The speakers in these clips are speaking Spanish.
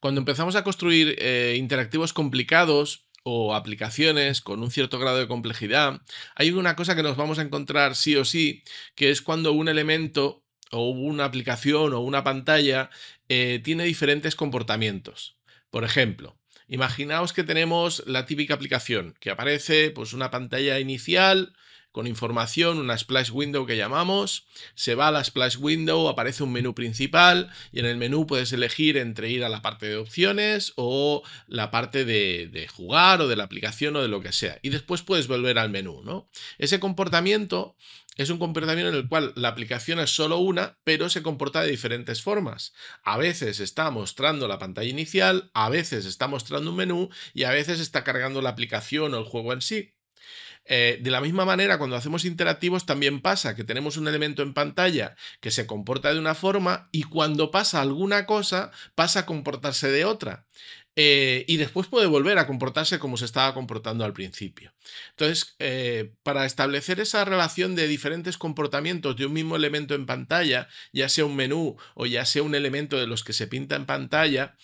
Cuando empezamos a construir eh, interactivos complicados o aplicaciones con un cierto grado de complejidad, hay una cosa que nos vamos a encontrar sí o sí, que es cuando un elemento o una aplicación o una pantalla eh, tiene diferentes comportamientos. Por ejemplo, imaginaos que tenemos la típica aplicación que aparece pues una pantalla inicial con información, una splash window que llamamos. Se va a la splash window, aparece un menú principal y en el menú puedes elegir entre ir a la parte de opciones o la parte de, jugar o de la aplicación o de lo que sea. Y después puedes volver al menú, Ese comportamiento es un comportamiento en el cual la aplicación es solo una, pero se comporta de diferentes formas. A veces está mostrando la pantalla inicial, a veces está mostrando un menú y a veces está cargando la aplicación o el juego en sí. Eh, de la misma manera, cuando hacemos interactivos también pasa que tenemos un elemento en pantalla que se comporta de una forma y cuando pasa alguna cosa pasa a comportarse de otra. Eh, y después puede volver a comportarse como se estaba comportando al principio. Entonces, eh, para establecer esa relación de diferentes comportamientos de un mismo elemento en pantalla, ya sea un menú o ya sea un elemento de los que se pinta en pantalla,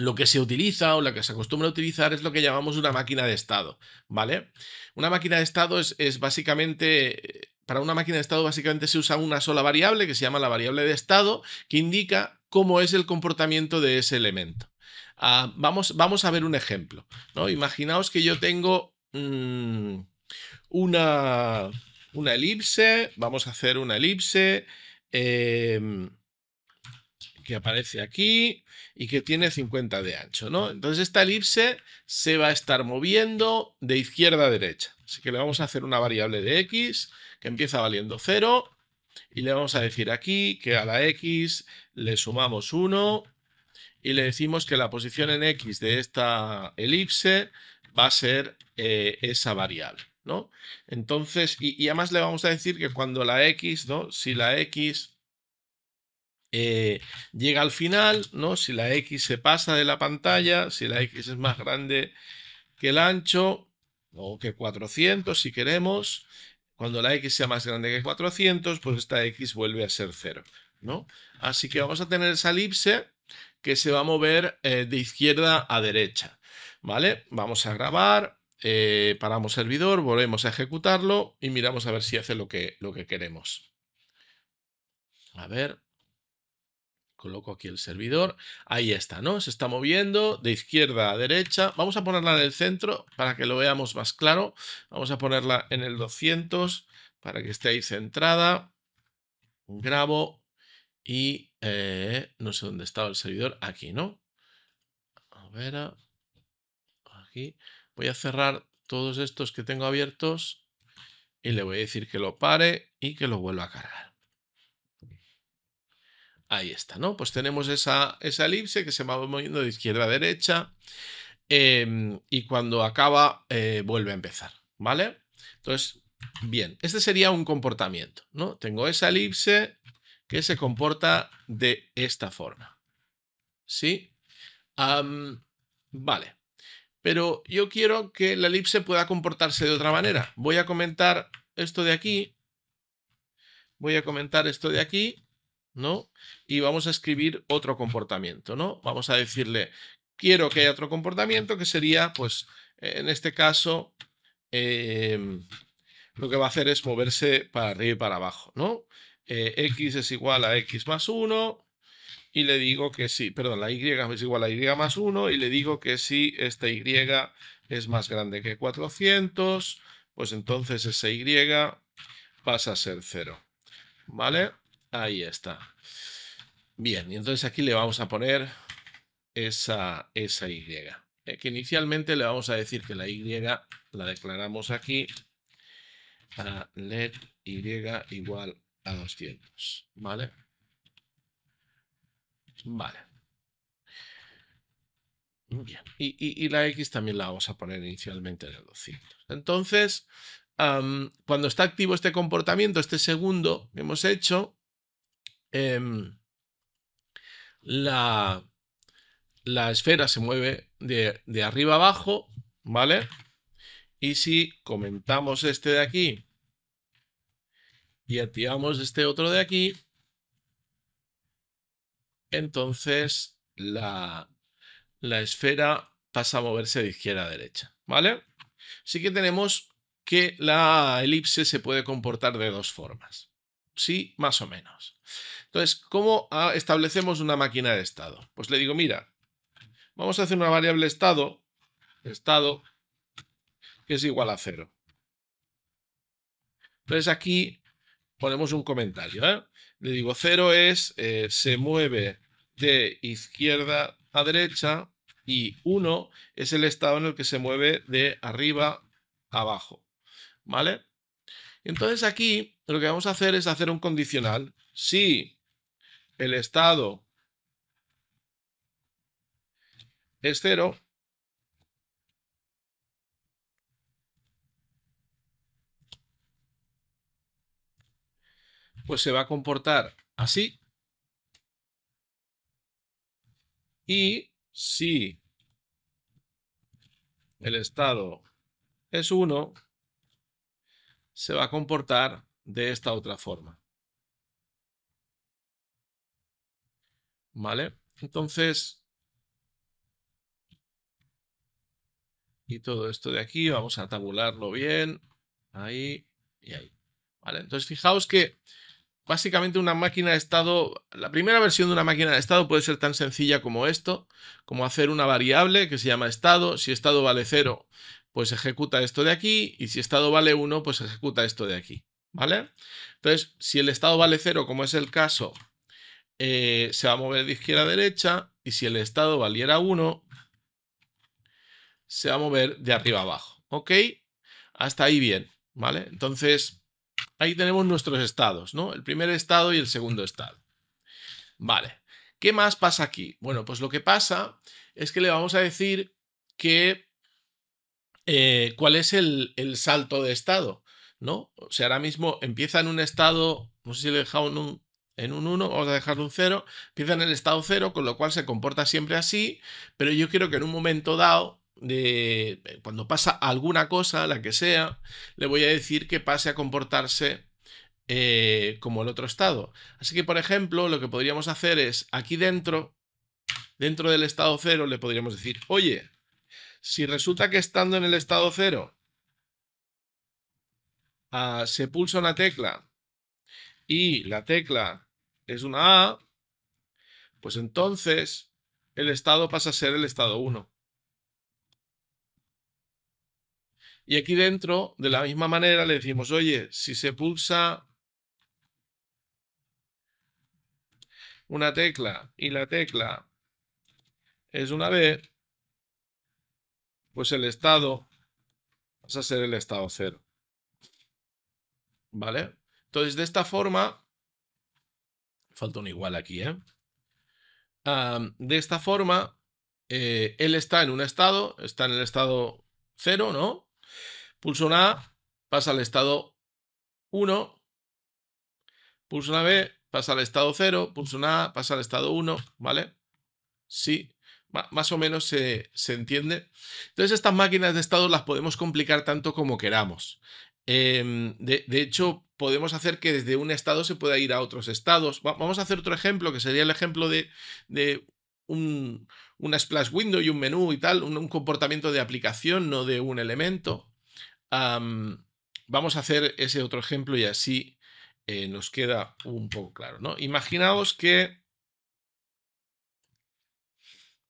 lo que se utiliza o la que se acostumbra a utilizar es lo que llamamos una máquina de estado, ¿vale? Una máquina de estado es, básicamente, eh, para una máquina de estado básicamente se usa una sola variable que se llama la variable de estado que indica cómo es el comportamiento de ese elemento. Ah, vamos, vamos, a ver un ejemplo, ¿no? Imaginaos que yo tengo mm, una, una elipse, vamos a hacer una elipse. Em, que aparece aquí y que tiene 50 de ancho, ¿no? Entonces esta elipse se va a estar moviendo de izquierda a derecha. Así que le vamos a hacer una variable de x que empieza valiendo 0 y le vamos a decir aquí que a la x le sumamos 1 y le decimos que la posición en x de esta elipse va a ser eh, esa variable. ¿no? Entonces, y, además le vamos a decir que cuando la x, ¿no? si la x eh, llega al final, ¿no? Si la X se pasa de la pantalla, si la X es más grande que el ancho, o que 400 si queremos, cuando la X sea más grande que 400, pues esta X vuelve a ser 0, ¿no? Así que vamos a tener esa elipse que se va a mover eh, de izquierda a derecha, ¿vale? Vamos a grabar, eh, paramos servidor, volvemos a ejecutarlo y miramos a ver si hace lo que, lo que queremos. A ver, Coloco aquí el servidor. Ahí está, ¿no? Se está moviendo de izquierda a derecha. Vamos a ponerla en el centro para que lo veamos más claro. Vamos a ponerla en el 200 para que esté ahí centrada. Grabo y eh, no sé dónde estaba el servidor. Aquí, ¿no? A ver. Ah, aquí. Voy a cerrar todos estos que tengo abiertos y le voy a decir que lo pare y que lo vuelva a cargar. Ahí está, ¿no? Pues tenemos esa, esa elipse que se va moviendo de izquierda a derecha em, y cuando acaba eh, vuelve a empezar, ¿vale? Entonces, bien, este sería un comportamiento, ¿no? Tengo esa elipse que se comporta de esta forma, ¿sí? vale, pero yo quiero que la elipse pueda comportarse de otra manera. Voy a comentar esto de aquí, voy a comentar esto de aquí ¿no? Y vamos a escribir otro comportamiento, ¿no? Vamos a decirle, quiero que haya otro comportamiento que sería, pues, eh, en este caso, em, lo que va a hacer es moverse para arriba y para abajo, ¿no? Eh, x es igual a x más 1 y le digo que sí, perdón, la y es igual a y más 1 y le digo que si esta y es más grande que 400, pues entonces esa y pasa a ser 0, ¿vale? Ahí está. Bien, y entonces aquí le vamos a poner esa, esa Y. Eh, que inicialmente le vamos a decir que la Y la declaramos aquí a let Y igual a 200, ¿vale? Vale. Bien. Y, la X también la vamos a poner inicialmente en 200. Entonces, cuando está activo este comportamiento, este segundo que hemos hecho, Em, la, la, esfera se mueve de, de arriba abajo, ¿vale? Y si comentamos este de aquí y activamos este otro de aquí, entonces la, la, esfera pasa a moverse de izquierda a derecha, ¿vale? Sí que tenemos que la elipse se puede comportar de dos formas, sí, más o menos. Entonces, ¿cómo ah, establecemos una máquina de estado? Pues le digo, mira, vamos a hacer una variable estado, estado, que es igual a cero. Entonces aquí ponemos un comentario. ¿eh? Le digo, cero es, eh, se mueve de izquierda a derecha y 1 es el estado en el que se mueve de arriba a abajo. ¿Vale? Entonces aquí lo que vamos a hacer es hacer un condicional. Si el estado es cero, pues se va a comportar así. Y si el estado es 1, se va a comportar de esta otra forma. ¿Vale? Entonces, y todo esto de aquí, vamos a tabularlo bien, ahí y ahí. ¿Vale? Entonces, fijaos que básicamente una máquina de estado, la primera versión de una máquina de estado puede ser tan sencilla como esto, como hacer una variable que se llama estado, si estado vale 0, pues ejecuta esto de aquí, y si estado vale 1, pues ejecuta esto de aquí, ¿vale? Entonces, si el estado vale 0, como es el caso eh, se va a mover de izquierda a derecha y si el estado valiera 1, se va a mover de arriba a abajo. ¿Ok? Hasta ahí bien, ¿vale? Entonces, ahí tenemos nuestros estados, ¿no? El primer estado y el segundo estado. Vale. ¿Qué más pasa aquí? Bueno, pues lo que pasa es que le vamos a decir que eh, cuál es el, el, salto de estado, ¿no? O sea, ahora mismo empieza en un estado, no sé si le he dejado un en un 1, vamos a dejarlo un 0, empieza en el estado 0, con lo cual se comporta siempre así, pero yo quiero que en un momento dado, de, eh, cuando pasa alguna cosa, la que sea, le voy a decir que pase a comportarse eh, como el otro estado. Así que, por ejemplo, lo que podríamos hacer es aquí dentro, dentro del estado 0, le podríamos decir, oye, si resulta que estando en el estado 0 ah, se pulsa una tecla y la tecla es una A, pues entonces el estado pasa a ser el estado 1. Y aquí dentro, de la misma manera, le decimos, oye, si se pulsa una tecla y la tecla es una B, pues el estado pasa a ser el estado 0. ¿Vale? Entonces, de esta forma, Falta un igual aquí, ¿eh? de esta forma, eh, él está en un estado, está en el estado 0, ¿no? Pulso una A, pasa al estado 1. Pulso una B, pasa al estado 0. Pulso una A, pasa al estado 1, ¿vale? Sí, más o menos se, entiende. Entonces estas máquinas de estado las podemos complicar tanto como queramos. Em, de, hecho, podemos hacer que desde un estado se pueda ir a otros estados. vamos a hacer otro ejemplo, que sería el ejemplo de, un, una splash window y un menú y tal, un, comportamiento de aplicación, no de un elemento. vamos a hacer ese otro ejemplo y así eh, nos queda un poco claro. ¿no? Imaginaos que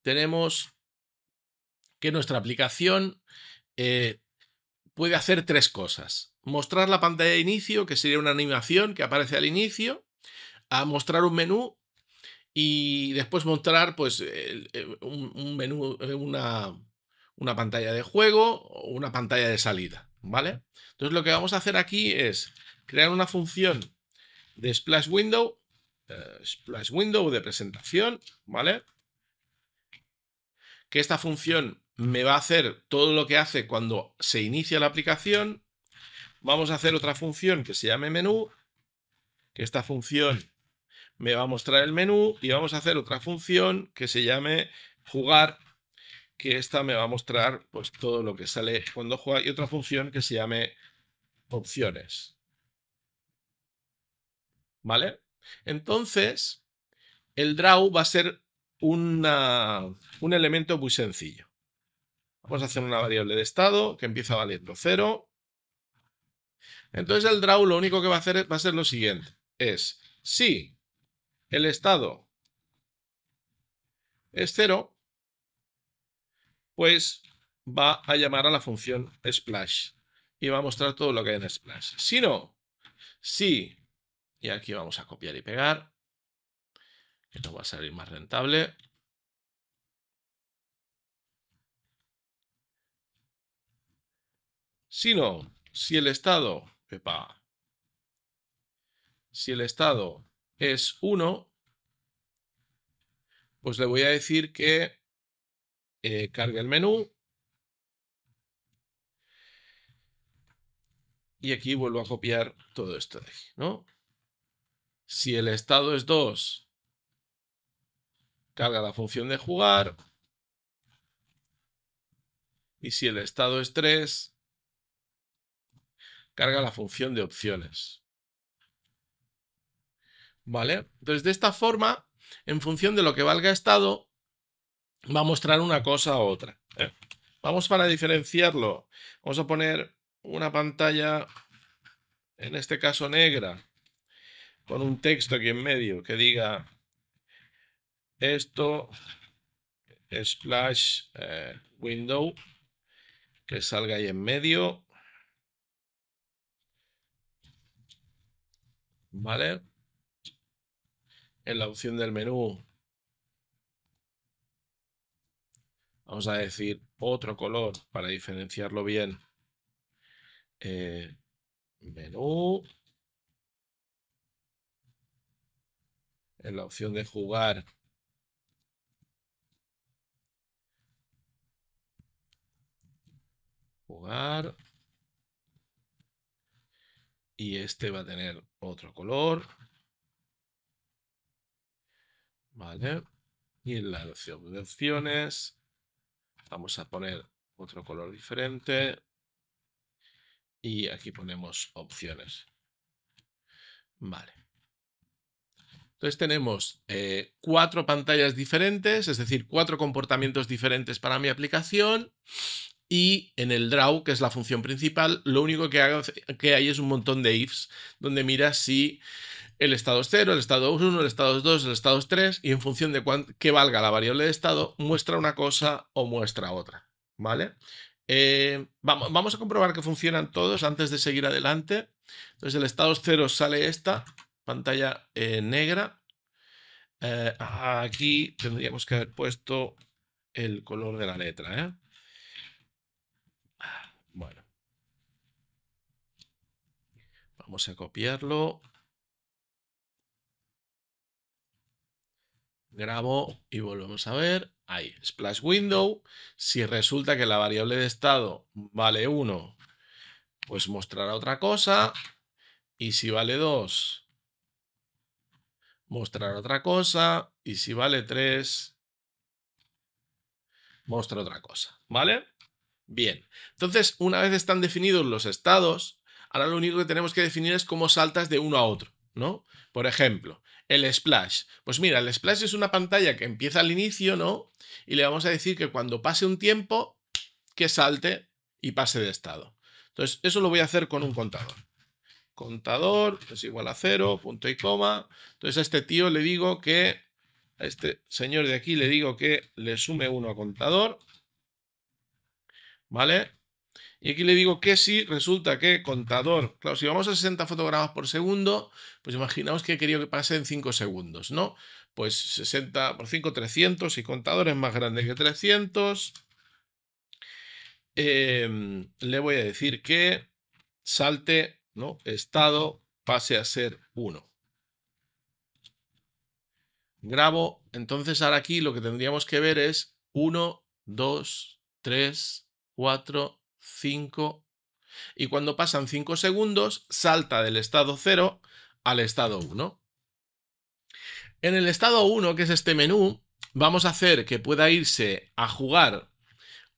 tenemos que nuestra aplicación eh, puede hacer tres cosas. Mostrar la pantalla de inicio, que sería una animación que aparece al inicio, a mostrar un menú y después mostrar pues, eh, un, menú, eh, una, pantalla de juego o una pantalla de salida, ¿vale? Entonces lo que vamos a hacer aquí es crear una función de splash window, eh, splash window de presentación, ¿vale? Que esta función me va a hacer todo lo que hace cuando se inicia la aplicación. Vamos a hacer otra función que se llame menú, que esta función me va a mostrar el menú y vamos a hacer otra función que se llame jugar, que esta me va a mostrar pues todo lo que sale cuando juega y otra función que se llame opciones. ¿Vale? Entonces, el draw va a ser un elemento muy sencillo. Vamos a hacer una variable de estado que empieza valiendo cero, Entonces el draw lo único que va a hacer va a ser lo siguiente. Es si el estado es cero, pues va a llamar a la función splash y va a mostrar todo lo que hay en splash. Si no, si, y aquí vamos a copiar y pegar, que nos va a salir más rentable. sino si el estado, epa, si el estado es 1, pues le voy a decir que eh, cargue el menú. Y aquí vuelvo a copiar todo esto de aquí, ¿no? Si el estado es 2, carga la función de jugar. Y si el estado es 3, carga la función de opciones. ¿Vale? Entonces, de esta forma, en función de lo que valga estado, va a mostrar una cosa a otra. Eh. Vamos para diferenciarlo. Vamos a poner una pantalla, en este caso negra, con un texto aquí en medio que diga esto splash eh, window que salga ahí en medio ¿vale? En la opción del menú vamos a decir otro color para diferenciarlo bien. Eh, menú. En la opción de jugar. Jugar y este va a tener otro color. Vale. Y en la opción de opciones vamos a poner otro color diferente. Y aquí ponemos opciones. Vale. Entonces tenemos eh, cuatro pantallas diferentes, es decir, cuatro comportamientos diferentes para mi aplicación y en el draw, que es la función principal, lo único que, que hay es un montón de ifs, donde mira si el estado es 0, el estado 1, el estado 2, el estado es 3, y en función de que valga la variable de estado, muestra una cosa o muestra otra. ¿Vale? Eh, vamos, vamos a comprobar que funcionan todos antes de seguir adelante. Entonces, el estado es 0 sale esta pantalla eh, negra. Eh, aquí tendríamos que haber puesto el color de la letra. ¿eh? Vamos a copiarlo. Grabo y volvemos a ver. Ahí, splash window. Si resulta que la variable de estado vale 1, pues mostrará otra cosa. Y si vale 2, mostrará otra cosa. Y si vale 3, mostrará otra cosa. ¿Vale? Bien. Entonces, una vez están definidos los estados, Ahora lo único que tenemos que definir es cómo saltas de uno a otro, ¿no? Por ejemplo, el splash. Pues mira, el splash es una pantalla que empieza al inicio, ¿no? Y le vamos a decir que cuando pase un tiempo, que salte y pase de estado. Entonces, eso lo voy a hacer con un contador. Contador es igual a cero, punto y coma. Entonces a este tío le digo que, a este señor de aquí le digo que le sume uno a contador. ¿Vale? Y aquí le digo que sí, resulta que contador, claro, si vamos a 60 fotogramas por segundo, pues imaginaos que he querido que pase en 5 segundos, ¿no? Pues 60 por 5, 300, y contador es más grande que 300. Em, le voy a decir que salte, ¿no? Estado pase a ser 1. Grabo, entonces ahora aquí lo que tendríamos que ver es 1, 2, 3, 4, 5 y cuando pasan 5 segundos salta del estado 0 al estado 1. En el estado 1, que es este menú, vamos a hacer que pueda irse a jugar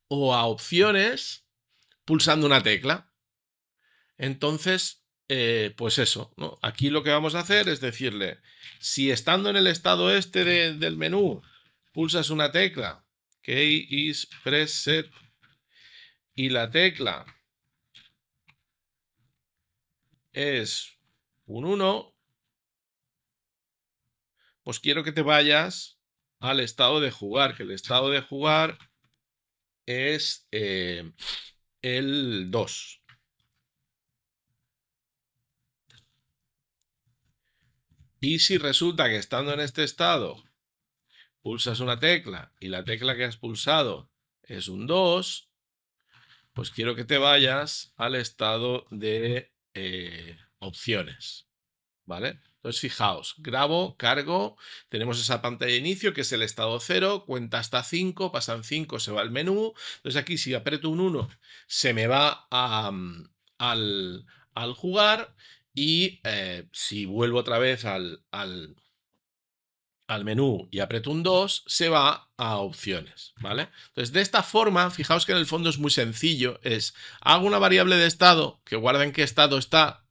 o a opciones pulsando una tecla. Entonces, eh, pues eso, ¿no? aquí lo que vamos a hacer es decirle, si estando en el estado este del menú pulsas una tecla, que is preset y la tecla es un 1, pues quiero que te vayas al estado de jugar, que el estado de jugar es eh, el 2. Y si resulta que estando en este estado pulsas una tecla y la tecla que has pulsado es un 2, pues quiero que te vayas al estado de eh, opciones. ¿Vale? Entonces, fijaos, grabo, cargo, tenemos esa pantalla de inicio que es el estado 0, cuenta hasta 5, pasan 5, se va al menú. Entonces aquí si aprieto un 1 se me va mm, al, al, jugar y eh, si vuelvo otra vez al, al, al menú y apretó un 2, se va a opciones, ¿vale? Entonces, de esta forma, fijaos que en el fondo es muy sencillo, es hago una variable de estado que guarda en qué estado está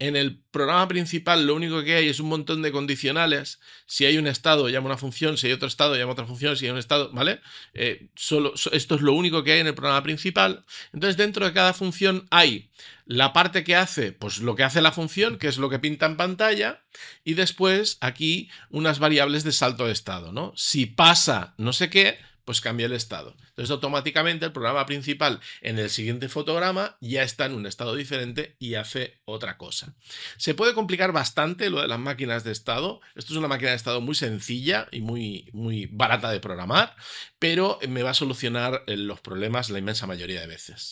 en el programa principal lo único que hay es un montón de condicionales. Si hay un estado, llama una función. Si hay otro estado, llama otra función. Si hay un estado, ¿vale? Eh, solo, esto es lo único que hay en el programa principal. Entonces, dentro de cada función hay la parte que hace, pues lo que hace la función, que es lo que pinta en pantalla. Y después aquí unas variables de salto de estado, ¿no? Si pasa no sé qué, pues cambia el estado. Entonces automáticamente el programa principal en el siguiente fotograma ya está en un estado diferente y hace otra cosa. Se puede complicar bastante lo de las máquinas de estado. Esto es una máquina de estado muy sencilla y muy, muy barata de programar, pero me va a solucionar eh, los problemas la inmensa mayoría de veces.